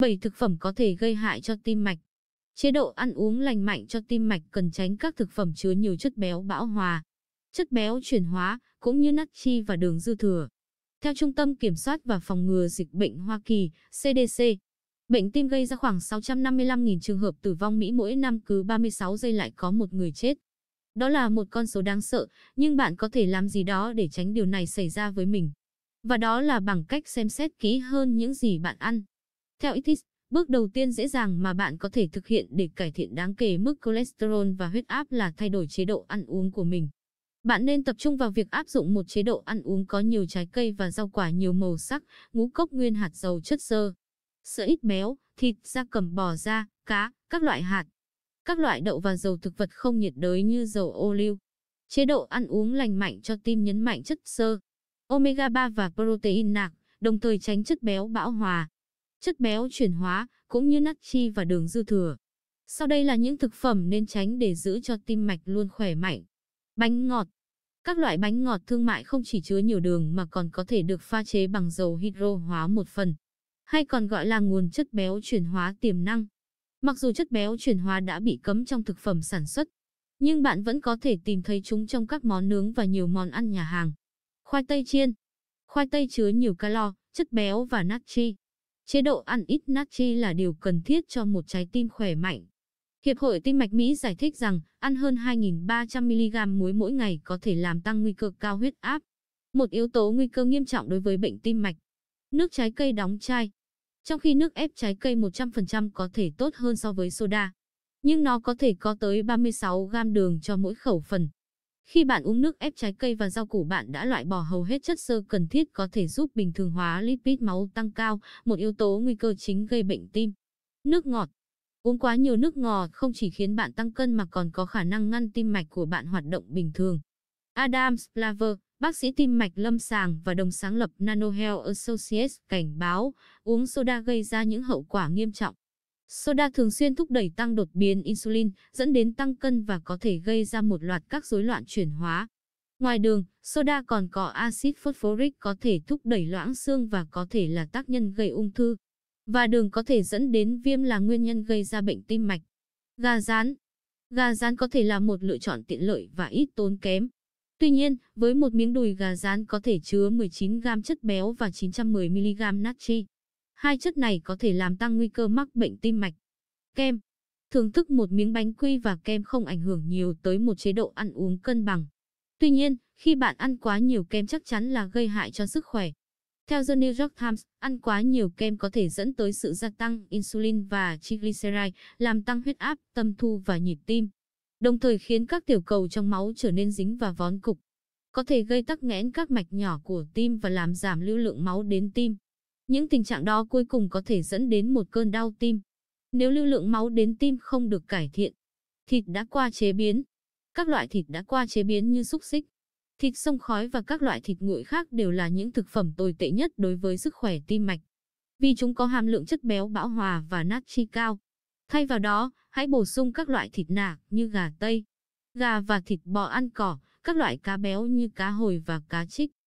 7. Thực phẩm có thể gây hại cho tim mạch. Chế độ ăn uống lành mạnh cho tim mạch cần tránh các thực phẩm chứa nhiều chất béo bão hòa, chất béo chuyển hóa, cũng như natri và đường dư thừa. Theo Trung tâm Kiểm soát và Phòng ngừa Dịch bệnh Hoa Kỳ, CDC, bệnh tim gây ra khoảng 655.000 trường hợp tử vong Mỹ mỗi năm cứ 36 giây lại có một người chết. Đó là một con số đáng sợ, nhưng bạn có thể làm gì đó để tránh điều này xảy ra với mình. Và đó là bằng cách xem xét kỹ hơn những gì bạn ăn. Theo Itis, bước đầu tiên dễ dàng mà bạn có thể thực hiện để cải thiện đáng kể mức cholesterol và huyết áp là thay đổi chế độ ăn uống của mình. Bạn nên tập trung vào việc áp dụng một chế độ ăn uống có nhiều trái cây và rau quả nhiều màu sắc, ngũ cốc nguyên hạt giàu chất xơ, sữa ít béo, thịt, da cầm bò da, cá, các loại hạt, các loại đậu và dầu thực vật không nhiệt đới như dầu ô liu. Chế độ ăn uống lành mạnh cho tim nhấn mạnh chất xơ, omega 3 và protein nạc, đồng thời tránh chất béo bão hòa chất béo chuyển hóa, cũng như natri và đường dư thừa. Sau đây là những thực phẩm nên tránh để giữ cho tim mạch luôn khỏe mạnh. Bánh ngọt Các loại bánh ngọt thương mại không chỉ chứa nhiều đường mà còn có thể được pha chế bằng dầu hydro hóa một phần, hay còn gọi là nguồn chất béo chuyển hóa tiềm năng. Mặc dù chất béo chuyển hóa đã bị cấm trong thực phẩm sản xuất, nhưng bạn vẫn có thể tìm thấy chúng trong các món nướng và nhiều món ăn nhà hàng. Khoai tây chiên Khoai tây chứa nhiều calo, chất béo và natri. Chế độ ăn ít natri là điều cần thiết cho một trái tim khỏe mạnh. Hiệp hội Tim mạch Mỹ giải thích rằng ăn hơn 2.300mg muối mỗi ngày có thể làm tăng nguy cơ cao huyết áp, một yếu tố nguy cơ nghiêm trọng đối với bệnh tim mạch. Nước trái cây đóng chai Trong khi nước ép trái cây 100% có thể tốt hơn so với soda, nhưng nó có thể có tới 36 gam đường cho mỗi khẩu phần. Khi bạn uống nước ép trái cây và rau củ bạn đã loại bỏ hầu hết chất xơ cần thiết có thể giúp bình thường hóa lipid máu tăng cao, một yếu tố nguy cơ chính gây bệnh tim. Nước ngọt Uống quá nhiều nước ngọt không chỉ khiến bạn tăng cân mà còn có khả năng ngăn tim mạch của bạn hoạt động bình thường. Adam Splaver, bác sĩ tim mạch lâm sàng và đồng sáng lập NanoHealth Associates cảnh báo, uống soda gây ra những hậu quả nghiêm trọng. Soda thường xuyên thúc đẩy tăng đột biến insulin, dẫn đến tăng cân và có thể gây ra một loạt các rối loạn chuyển hóa. Ngoài đường, soda còn có axit phosphoric có thể thúc đẩy loãng xương và có thể là tác nhân gây ung thư. Và đường có thể dẫn đến viêm là nguyên nhân gây ra bệnh tim mạch. Gà rán Gà rán có thể là một lựa chọn tiện lợi và ít tốn kém. Tuy nhiên, với một miếng đùi gà rán có thể chứa 19 g chất béo và 910 mg natri. Hai chất này có thể làm tăng nguy cơ mắc bệnh tim mạch. Kem. Thưởng thức một miếng bánh quy và kem không ảnh hưởng nhiều tới một chế độ ăn uống cân bằng. Tuy nhiên, khi bạn ăn quá nhiều kem chắc chắn là gây hại cho sức khỏe. Theo The New York Times, ăn quá nhiều kem có thể dẫn tới sự gia tăng insulin và triglyceride, làm tăng huyết áp, tâm thu và nhịp tim, đồng thời khiến các tiểu cầu trong máu trở nên dính và vón cục, có thể gây tắc nghẽn các mạch nhỏ của tim và làm giảm lưu lượng máu đến tim. Những tình trạng đó cuối cùng có thể dẫn đến một cơn đau tim. Nếu lưu lượng máu đến tim không được cải thiện, thịt đã qua chế biến, các loại thịt đã qua chế biến như xúc xích, thịt sông khói và các loại thịt nguội khác đều là những thực phẩm tồi tệ nhất đối với sức khỏe tim mạch. Vì chúng có hàm lượng chất béo bão hòa và natri cao. Thay vào đó, hãy bổ sung các loại thịt nạc như gà tây, gà và thịt bò ăn cỏ, các loại cá béo như cá hồi và cá trích.